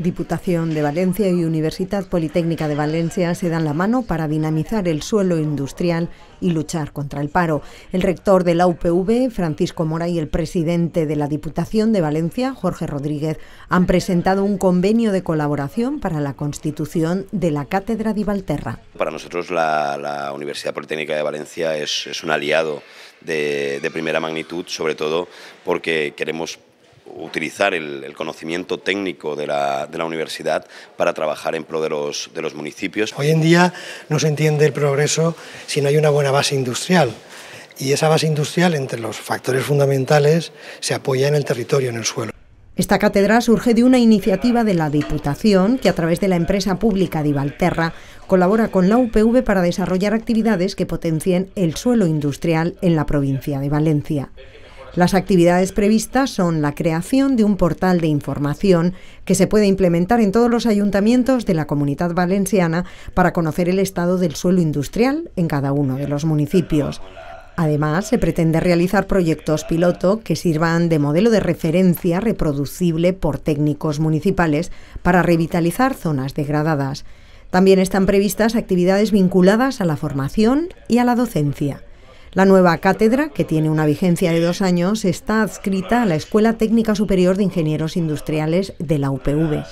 Diputación de Valencia y Universidad Politécnica de Valencia se dan la mano para dinamizar el suelo industrial y luchar contra el paro. El rector de la UPV, Francisco Mora, y el presidente de la Diputación de Valencia, Jorge Rodríguez, han presentado un convenio de colaboración para la constitución de la Cátedra de Ibalterra. Para nosotros la, Universidad Politécnica de Valencia es, un aliado de, de primera magnitud, sobre todo porque queremos utilizar el, conocimiento técnico de la, universidad para trabajar en pro de los, municipios. Hoy en día no se entiende el progreso si no hay una buena base industrial. Y esa base industrial, entre los factores fundamentales, se apoya en el territorio, en el suelo. Esta cátedra surge de una iniciativa de la Diputación que a través de la empresa pública de Ibalterra colabora con la UPV para desarrollar actividades que potencien el suelo industrial en la provincia de Valencia. Las actividades previstas son la creación de un portal de información que se puede implementar en todos los ayuntamientos de la comunidad valenciana para conocer el estado del suelo industrial en cada uno de los municipios. Además, se pretende realizar proyectos piloto que sirvan de modelo de referencia reproducible por técnicos municipales para revitalizar zonas degradadas. También están previstas actividades vinculadas a la formación y a la docencia. La nueva cátedra, que tiene una vigencia de dos años, está adscrita a la Escuela Técnica Superior de Ingenieros Industriales de la UPV.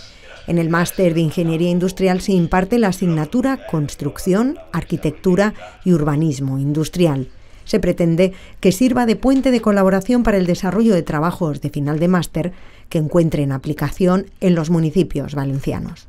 En el máster de Ingeniería Industrial se imparte la asignatura Construcción, Arquitectura y Urbanismo Industrial. Se pretende que sirva de puente de colaboración para el desarrollo de trabajos de final de máster que encuentren aplicación en los municipios valencianos.